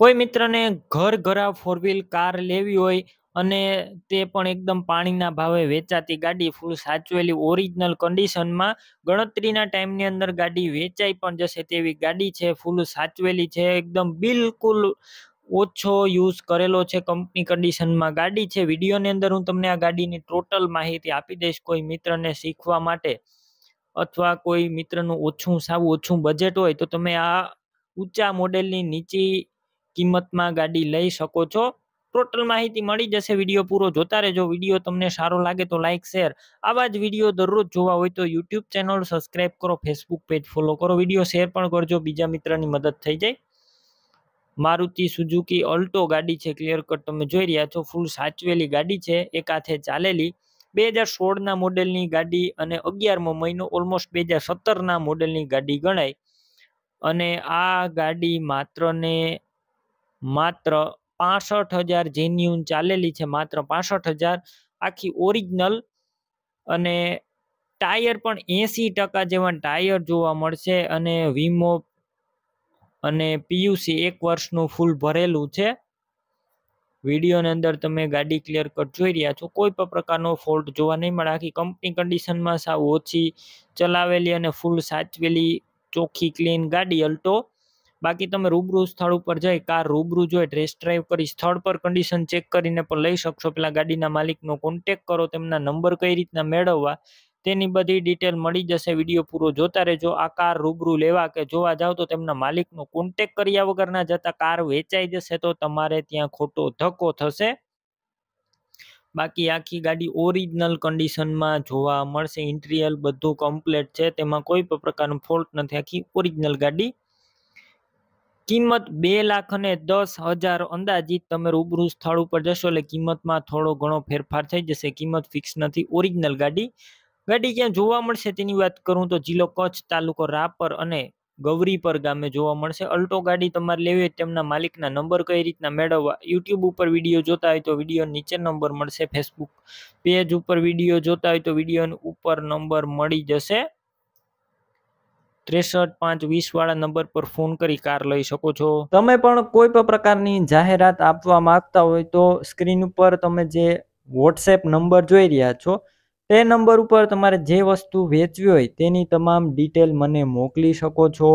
કોઈ મિત્રને ઘર ઘરા ફોર વ્હીલ કાર લેવી હોય અને તે પણ એકદમ પાણીના ભાવે વેચાતી ગાડી ફૂલ સાચવેલી ઓરિજિનલ કન્ડિશનમાં ગણતરીના ટાઈમની અંદર ગાડી વેચાઈ પણ જશે તેવી ગાડી છે ફૂલ સાચવેલી છે એકદમ બિલકુલ ઓછો યુઝ કરેલો છે કંપની કન્ડિશનમાં ગાડી છે વિડીયોની અંદર હું તમને આ ગાડીની ટોટલ માહિતી આપી દઈશ કોઈ મિત્રને શીખવા માટે અથવા કોઈ મિત્રનું ઓછું સાવ ઓછું બજેટ હોય તો તમે આ ઊંચા મોડેલની નીચી કિંમતમાં ગાડી લઈ શકો છો ટોટલ માહિતી મળી જશે વિડીયો પૂરો જોતા રહેજો વિડીયો તમને સારો લાગે તો લાઇક શેર આવા જ વિડીયો દરરોજ જોવા હોય તો યુટ્યુબ ચેનલ સબસ્ક્રાઇબ કરો ફેસબુક પેજ ફોલો કરો વિડીયો શેર પણ કરજો બીજા મિત્રની મદદ થઈ જાય મારુતિ સુઝુકી અલ્ટો ગાડી છે ક્લિયર કટ તમે જોઈ રહ્યા છો ફૂલ સાચવેલી ગાડી છે એક હાથે ચાલેલી બે હજાર સોળના મોડેલની ગાડી અને અગિયારમો મહિનો ઓલમોસ્ટ બે હજાર સત્તરના મોડેલની ગાડી ગણાય અને આ ગાડી માત્ર ને માત્ર પાસઠ હજાર જેન્યુન ચાલેલી છે માત્ર પાસઠ હજાર આખી ઓરિજિનલ અને ટાયર પણ એંસી ટકા જેવા ટાયર જોવા મળશે અને વીમો અને પીયુસી એક વર્ષનું ફૂલ ભરેલું છે વિડીયોની અંદર તમે ગાડી ક્લિયર કટ જોઈ રહ્યા છો કોઈ પણ પ્રકારનો ફોલ્ટ જોવા નહીં મળે આખી કંપની કન્ડિશનમાં સાવ ઓછી ચલાવેલી અને ફૂલ સાચવેલી ચોખ્ખી ક્લીન ગાડી અલ્ટો બાકી તમે રૂબરૂ સ્થળ ઉપર જઈ કાર રૂબરૂ જોઈ ટેસ્ટ ડ્રાઈવ કરી સ્થળ પર કન્ડિશન ચેક કરીને પણ લઈ શકશો પેલા ગાડીના માલિકનો કોન્ટેક કરો તેમના નંબર કઈ રીતના મેળવવા તેની બધી ડિટેલ મળી જશે વિડીયો પૂરો જોતા રહેજો આ કાર રૂબરૂ લેવા કે જોવા જાઓ તો તેમના માલિકનો કોન્ટેક કર્યા વગરના જતા કાર વેચાઈ જશે તો તમારે ત્યાં ખોટો ધક્કો થશે બાકી આખી ગાડી ઓરિજિનલ કન્ડિશનમાં જોવા મળશે ઇન્ટિરિયર બધું કમ્પ્લેટ છે તેમાં કોઈ પણ પ્રકારનું ફોલ્ટ નથી આખી ઓરિજિનલ ગાડી કિંમત બે લાખ અને દસ હજાર અંદાજિત તમે રૂબરૂ સ્થળ ઉપર જશો એટલે કિંમતમાં થોડો ઘણો ફેરફાર થઈ જશે કિંમત ફિક્સ નથી ઓરિજિનલ ગાડી ગાડી ક્યાં જોવા મળશે તેની વાત કરું તો જિલ્લો કચ્છ તાલુકો રાપર અને ગૌરીપર ગામે જોવા મળશે અલ્ટો ગાડી તમારે લેવી હોય તેમના માલિકના નંબર કઈ રીતના મેળવવા યુટ્યુબ ઉપર વિડીયો જોતા હોય તો વિડીયો નીચે નંબર મળશે ફેસબુક પેજ ઉપર વિડીયો જોતા હોય તો વિડીયો ઉપર નંબર મળી જશે ત્રેસઠ પાંચ વીસ વાળા નંબર પર ફોન કરી કાર લઈ શકો છો તમે પણ કોઈ પણ પ્રકારની જાહેરાત આપવા માંગતા હોય તો સ્ક્રીન ઉપર તમે જે વોટ્સએપ નંબર જોઈ રહ્યા છો તે નંબર ઉપર તમારે જે વસ્તુ વેચવી હોય તેની તમામ ડિટેલ મને મોકલી શકો છો